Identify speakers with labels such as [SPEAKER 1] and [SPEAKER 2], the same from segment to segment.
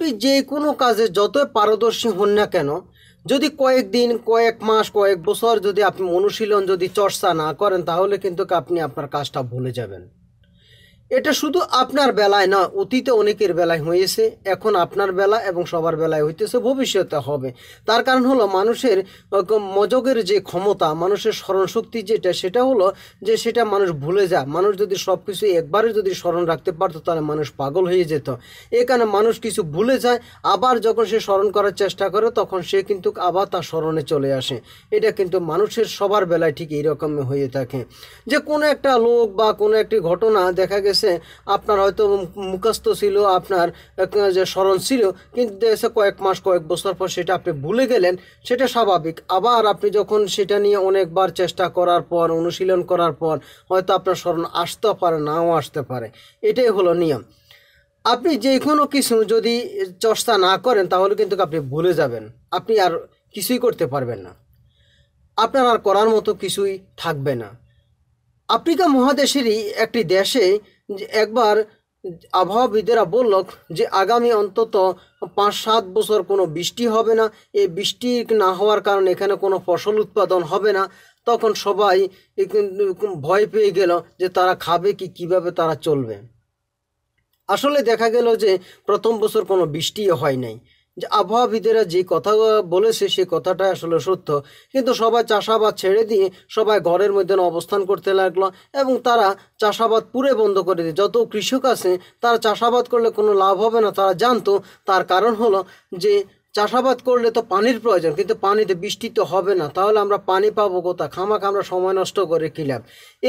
[SPEAKER 1] আপনি যে কোনো কাজে যতই পারদর্শী হন না কেন যদি কয়েকদিন কয়েক মাস কয়েক বছর যদি আপনি অনুশীলন যদি চর্চা না করেন তাহলে কিন্তু আপনি আপনার কাজটা ভুলে যাবেন এটা শুধু আপনার বেলায় না অতীতে অনেকের বেলায় হয়েছে এখন আপনার বেলা এবং সবার বেলায় হইতেছে ভবিষ্যতে হবে তার কারণ হলো মানুষের মজগের যে ক্ষমতা মানুষের স্মরণশক্তি যেটা সেটা হলো যে সেটা মানুষ ভুলে যায় মানুষ যদি সব কিছু একবারে যদি স্মরণ রাখতে পারতো তাহলে মানুষ পাগল হয়ে যেত এ কারণে মানুষ কিছু ভুলে যায় আবার যখন সে স্মরণ করার চেষ্টা করে তখন সে কিন্তু আবার তার স্মরণে চলে আসে এটা কিন্তু মানুষের সবার বেলায় ঠিক এইরকম হয়ে থাকে যে কোনো একটা লোক বা কোনো একটি ঘটনা দেখা গেছে দেখছে আপনার হয়তো মুখস্থ ছিল আপনার যে স্মরণ ছিল কিন্তু দেশে কয়েক মাস কয়েক বছর পর সেটা আপনি ভুলে গেলেন সেটা স্বাভাবিক আবার আপনি যখন সেটা নিয়ে অনেকবার চেষ্টা করার পর অনুশীলন করার পর হয়তো আপনার স্মরণ আসতেও পারে নাও আসতে পারে এটাই হলো নিয়ম আপনি যে কোনো কিছু যদি চর্চা না করেন তাহলে কিন্তু আপনি ভুলে যাবেন আপনি আর কিছুই করতে পারবেন না আপনার আর করার মতো কিছুই থাকবে না আফ্রিকা মহাদেশেরই একটি দেশে একবার আবহাওয়াবিদেরা বলল যে আগামী অন্তত পাঁচ সাত বছর কোনো বৃষ্টি হবে না এই বৃষ্টি না হওয়ার কারণে এখানে কোনো ফসল উৎপাদন হবে না তখন সবাই ভয় পেয়ে গেল যে তারা খাবে কি কিভাবে তারা চলবে আসলে দেখা গেল যে প্রথম বছর কোনো বৃষ্টিও হয় নাই যে আবহাওয়াবিদেরা যে কথা বলেছে সে কথাটা আসলে সত্য কিন্তু সবাই চাষাবাদ ছেড়ে দিয়ে সবাই ঘরের মধ্যে অবস্থান করতে লাগলো এবং তারা চাষাবাদ পুরে বন্ধ করে দিয়ে যত কৃষক আছে তারা চাষাবাদ করলে কোনো লাভ হবে না তারা জানতো তার কারণ হলো যে চাষাবাদ করলে তো পানির প্রয়োজন কিন্তু পানিতে বৃষ্টি তো হবে না তাহলে আমরা পানি পাবো কোথা খামাকে আমরা সময় নষ্ট করে কিলাম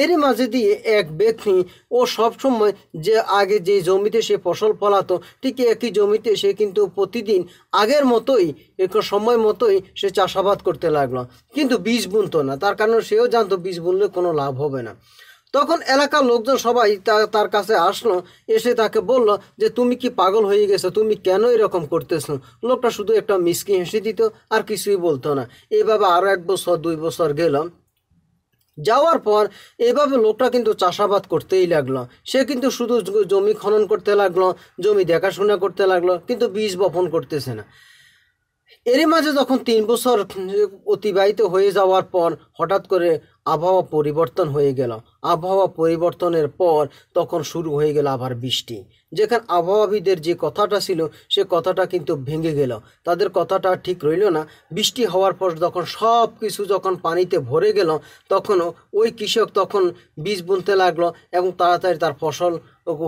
[SPEAKER 1] এরই মাঝে দিয়ে এক ব্যক্তি ও সবসময় যে আগে যে জমিতে সে ফসল ফলাতো ঠিক একই জমিতে সে কিন্তু প্রতিদিন আগের মতোই এক সময় মতোই সে চাষাবাদ করতে লাগলো কিন্তু বীজ বুনতো না তার কারণে সেও জানতো বীজ বুনলে কোনো লাভ হবে না তখন এলাকার লোকজন সবাই তার কাছে আসলো এসে তাকে বলল যে তুমি কি পাগল হয়ে গেছো তুমি কেন এরকম করতেছো লোকটা শুধু একটা মিসকি হেসে দিত আর কিছুই বলতো না এভাবে আরও এক বছর দুই বছর গেলাম যাওয়ার পর এভাবে লোকটা কিন্তু চাষাবাদ করতেই লাগলো সে কিন্তু শুধু জমি খনন করতে লাগলো জমি দেখাশোনা করতে লাগলো কিন্তু বীজ বপন করতেছে না এরই মাঝে যখন তিন বছর অতিবাহিত হয়ে যাওয়ার পর হঠাৎ করে আবহাওয়া পরিবর্তন হয়ে গেল আবহাওয়া পরিবর্তনের পর তখন শুরু হয়ে গেল আবার বৃষ্টি যেখানে আবহাওয়াবিদের যে কথাটা ছিল সে কথাটা কিন্তু ভেঙে গেল তাদের কথাটা ঠিক রইল না বৃষ্টি হওয়ার পর যখন সব কিছু যখন পানিতে ভরে গেল তখনও ওই কৃষক তখন বীজ বুনতে লাগলো এবং তাড়াতাড়ি তার ফসল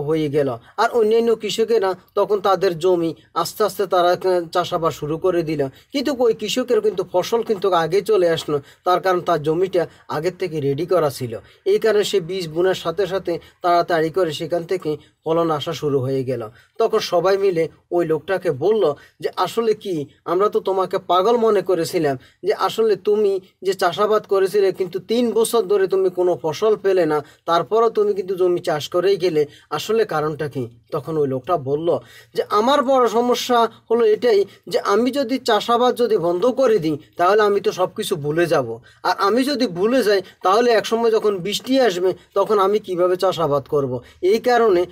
[SPEAKER 1] হয়ে গেল আর অন্যান্য কৃষকেরা তখন তাদের জমি আস্তে আস্তে তারা চাষাবাদ শুরু করে দিল কিন্তু ওই কৃষকের কিন্তু ফসল কিন্তু আগে চলে আসলো তার কারণ তার জমিটা আগের থেকে রেডি করা ছিল এই কারণে সে বীজ বোনার সাথে সাথে তাড়াতাড়ি করে সেখান থেকে ফলন আসা শুরু হয়ে গেল তখন সবাই মিলে ওই লোকটাকে বলল যে আসলে কি আমরা তো তোমাকে পাগল মনে করেছিলাম যে আসলে তুমি যে চাষাবাদ করেছিলে কিন্তু তিন বছর ধরে তুমি কোনো ফসল পেলে না তারপরও তুমি কিন্তু জমি চাষ করেই গেলে আসলে কারণটা কি তখন ওই লোকটা বলল যে আমার বড় সমস্যা হলো এটাই যে আমি যদি চাষাবাদ যদি বন্ধ করে দিই তাহলে আমি তো সব কিছু ভুলে যাব আর আমি যদি ভুলে যাই তাহলে একসময় যখন বৃষ্টি আসবে তখন আমি কিভাবে চাষাবাদ করব। এই কারণে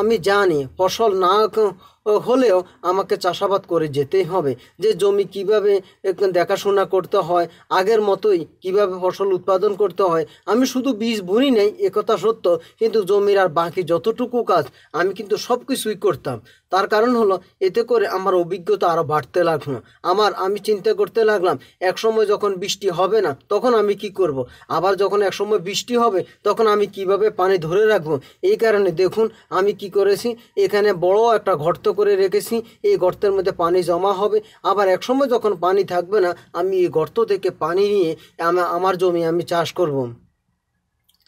[SPEAKER 1] আমি জানি ফসল না হলেও আমাকে চাষাবাদ করে যেতেই হবে যে জমি কিভাবে দেখাশোনা করতে হয় আগের মতোই কিভাবে ফসল উৎপাদন করতে হয় আমি শুধু বীজ ভরি নেই একথা সত্য কিন্তু জমির আর বাকি যতটুকু কাজ আমি কিন্তু সব কিছুই করতাম তার কারণ হলো এতে করে আমার অভিজ্ঞতা আরও বাড়তে লাগলো আমার আমি চিন্তা করতে লাগলাম এক সময় যখন বৃষ্টি হবে না তখন আমি কি করব। আবার যখন এক সময় বৃষ্টি হবে তখন আমি কিভাবে পানি ধরে রাখবো এই কারণে দেখুন আমি কি করেছি এখানে বড় একটা গর্ত করে রেখেছি এই গর্তের মধ্যে পানি জমা হবে আবার এক সময় যখন পানি থাকবে না আমি এই গর্ত থেকে পানি নিয়ে আমার জমি আমি চাষ করব।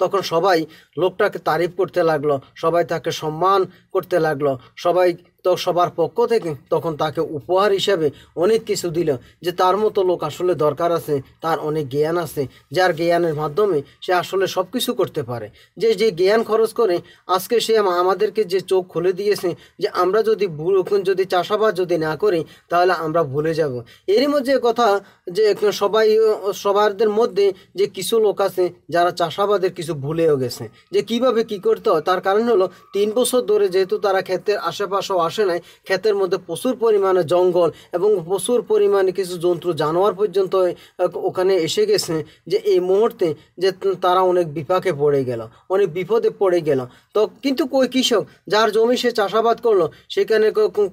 [SPEAKER 1] তখন সবাই লোকটাকে তারিফ করতে লাগলো সবাই তাকে সম্মান করতে লাগলো সবাই তো সবার পক্ষ থেকে তখন তাকে উপহার হিসাবে অনেক কিছু দিল যে তার মতো লোক আসলে দরকার আছে তার অনেক জ্ঞান আছে যার জ্ঞানের মাধ্যমে সে আসলে সব কিছু করতে পারে যে যে জ্ঞান খরচ করে আজকে সে আমাদেরকে যে চোখ খুলে দিয়েছে যে আমরা যদি ভুল যদি চাষাবাদ যদি না করি তাহলে আমরা ভুলে যাব এরই মধ্যে কথা যে সবাই সবারদের মধ্যে যে কিছু লোক আছে যারা চাষাবাদের কিছু ভুলেও গেছে যে কিভাবে কি করতে হয় তার কারণ হলো তিন বছর ধরে যেহেতু তারা আশেপাশেও আশেপাশে আসে নাই ক্ষেতের মধ্যে প্রচুর পরিমাণে জঙ্গল এবং প্রচুর পরিমাণে কিছু জন্তু জানোয়ার পর্যন্ত ওখানে এসে গেছে যে এই মুহূর্তে যে তারা অনেক বিপাকে পড়ে গেল অনেক বিপদে পড়ে গেল তো কিন্তু কই কৃষক যার জমি সে চাষাবাদ করলো সেখানে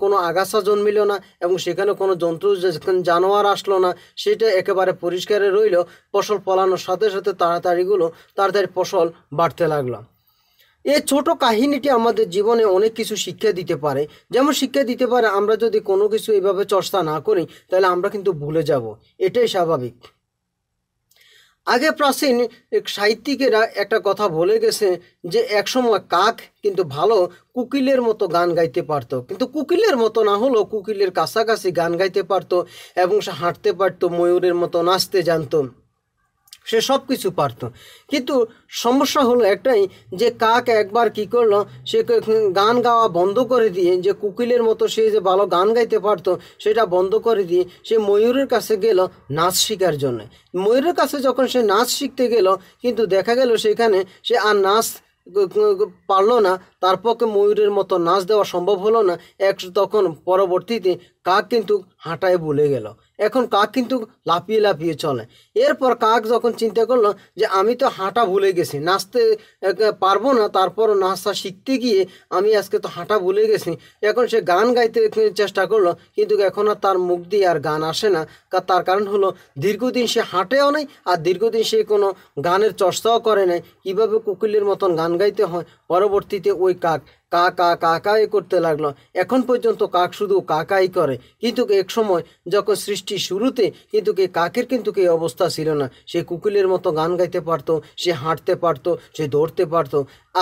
[SPEAKER 1] কোনো আগাছা জন্মিল না এবং সেখানে কোনো জন্তু জানোয়ার আসলো না সেটা একেবারে পরিষ্কারে রইল ফসল ফলানোর সাথে সাথে তাড়াতাড়িগুলো তাড়াতাড়ি ফসল বাড়তে লাগলো এ ছোট কাহিনীটি আমাদের জীবনে অনেক কিছু শিক্ষা দিতে পারে যেমন শিক্ষা দিতে পারে আমরা যদি কোনো কিছু এভাবে চর্চা না করি তাহলে আমরা কিন্তু ভুলে যাব এটাই স্বাভাবিক আগে প্রাচীন সাহিত্যিকেরা একটা কথা বলে গেছে যে একসময় কাক কিন্তু ভালো কুকিলের মতো গান গাইতে পারতো কিন্তু কুকিলের মতো না হলেও কুকিলের কাছাকাছি গান গাইতে পারতো এবং সে হাঁটতে পারতো ময়ূরের মতো নাচতে জানতো সে সব কিছু পারত কিন্তু সমস্যা হলো একটাই যে কাক একবার কি করলো সে গান গাওয়া বন্ধ করে দিয়ে যে কুকিলের মতো সে যে ভালো গান গাইতে পারত সেটা বন্ধ করে দিয়ে সে ময়ূরের কাছে গেল নাচ শেখার জন্য ময়ূরের কাছে যখন সে নাচ শিখতে গেল কিন্তু দেখা গেল সেখানে সে আর নাচ পারলো না তার পক্ষে ময়ূরের মতো নাচ দেওয়া সম্ভব হলো না এক তখন পরবর্তীতে কাক কিন্তু হাঁটায় বলে গেল এখন কাক কিন্তু লাফিয়ে লাফিয়ে চলে এরপর কাক যখন চিন্তা করলো যে আমি তো হাঁটা ভুলে গেছি নাচতে পারবো না তারপর নাচা শিখতে গিয়ে আমি আজকে তো হাঁটা ভুলে গেছি এখন সে গান গাইতে চেষ্টা করলো কিন্তু এখন আর তার মুখ দিয়ে আর গান আসে না তার কারণ হলো দীর্ঘদিন সে হাঁটেও নাই আর দীর্ঘদিন সে কোনো গানের চর্চাও করে নাই কীভাবে কুকিলের মতন গান গাইতে হয় পরবর্তীতে ওই কাক কা কা কাকাই করতে লাগলো এখন পর্যন্ত কাক শুধু কাকাই করে কিন্তু এক সময় যখন সৃষ্টি শুরুতে কিন্তু কে কাকের কিন্তু কে অবস্থা ছিল না সে কুকিলের মতো গান গাইতে পারত সে হাঁটতে পারত সে দৌড়তে পারত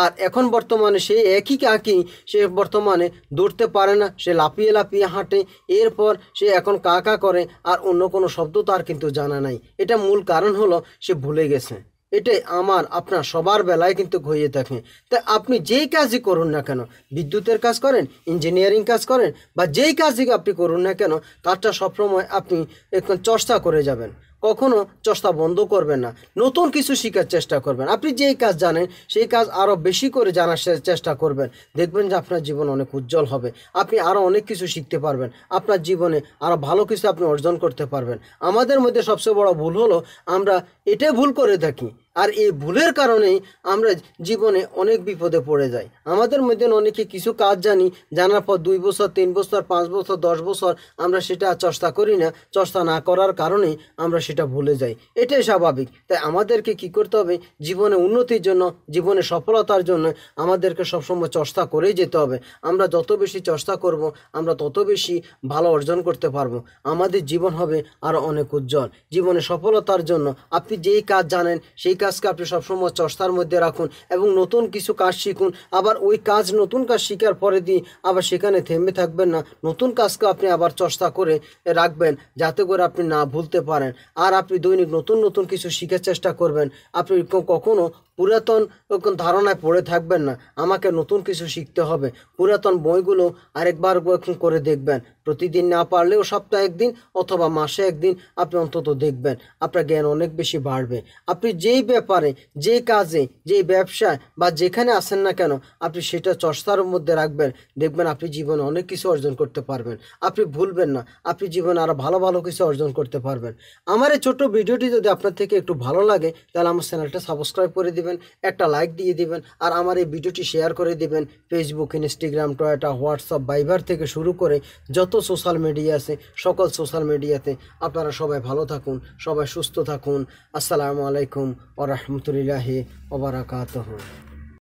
[SPEAKER 1] আর এখন বর্তমানে সে একই কাকি সে বর্তমানে দৌড়তে পারে না সে লাপিয়ে লাপিয়ে হাঁটে এরপর সে এখন কাকা করে আর অন্য কোনো শব্দ তার কিন্তু জানা নাই এটা মূল কারণ হলো সে ভুলে গেছে এটাই আমার আপনার সবার বেলায় কিন্তু ঘুরিয়ে থাকে তাই আপনি যেই কাজই করুন না কেন বিদ্যুতের কাজ করেন ইঞ্জিনিয়ারিং কাজ করেন বা যেই কাজই আপনি করুন না কেন কাজটা সবসময় আপনি একটু চর্চা করে যাবেন কখনো চেষ্টা বন্ধ করবেন না নতুন কিছু শেখার চেষ্টা করবেন আপনি যেই কাজ জানেন সেই কাজ আরও বেশি করে জানার চেষ্টা করবেন দেখবেন যে আপনার জীবন অনেক উজ্জ্বল হবে আপনি আরও অনেক কিছু শিখতে পারবেন আপনার জীবনে আরও ভালো কিছু আপনি অর্জন করতে পারবেন আমাদের মধ্যে সবচেয়ে বড় ভুল হলো আমরা এটাই ভুল করে থাকি আর এই ভুলের কারণেই আমরা জীবনে অনেক বিপদে পড়ে যাই আমাদের মধ্যে অনেকে কিছু কাজ জানি জানার পর দুই বছর তিন বছর পাঁচ বছর দশ বছর আমরা সেটা চর্চা করি না চর্চা না করার কারণেই আমরা সেটা ভুলে যাই এটাই স্বাভাবিক তাই আমাদেরকে কি করতে হবে জীবনে উন্নতির জন্য জীবনে সফলতার জন্য আমাদেরকে সবসময় চর্চা করেই যেতে হবে আমরা যত বেশি চর্চা করব আমরা তত বেশি ভালো অর্জন করতে পারবো আমাদের জীবন হবে আরও অনেক উজ্জ্বল জীবনে সফলতার জন্য আপনি যেই কাজ জানেন সেই কাজকে আপনি সবসময় চর্চার মধ্যে রাখুন এবং নতুন কিছু কাজ শিখুন আবার ওই কাজ নতুন কাজ শিখার পরে দিয়ে আবার সেখানে থেমে থাকবেন না নতুন কাজকে আপনি আবার চর্চা করে রাখবেন যাতে করে আপনি না ভুলতে পারেন আর আপনি দৈনিক নতুন নতুন কিছু শিখার চেষ্টা করবেন আপনি কখনও পুরাতন ধারণায় পড়ে থাকবেন না আমাকে নতুন কিছু শিখতে হবে পুরাতন বইগুলো আরেকবার করে দেখবেন প্রতিদিন না পারলেও সপ্তাহে একদিন অথবা মাসে একদিন আপনি অন্তত দেখবেন আপনার জ্ঞান অনেক বেশি বাড়বে আপনি যেই ব্যাপারে যে কাজে যেই ব্যবসায় বা যেখানে আসেন না কেন আপনি সেটা চর্চার মধ্যে রাখবেন দেখবেন আপনি জীবনে অনেক কিছু অর্জন করতে পারবেন আপনি ভুলবেন না আপনি জীবনে আরও ভালো ভালো কিছু অর্জন করতে পারবেন আমার এই ছোট্ট ভিডিওটি যদি আপনার থেকে একটু ভালো লাগে তাহলে আমার চ্যানেলটা সাবস্ক্রাইব করে দেবেন দেবেন একটা লাইক দিয়ে দেবেন আর আমার এই ভিডিওটি শেয়ার করে দেবেন ফেসবুক ইনস্টাগ্রাম টয়টা হোয়াটসঅ্যাপ বাইবার থেকে শুরু করে যত সোশ্যাল মিডিয়া আছে সকল সোশ্যাল মিডিয়াতে আপনারা সবাই ভালো থাকুন সবাই সুস্থ থাকুন আসসালামু আলাইকুম ও রহমতুলিল্লাহি ওবরাকাতহ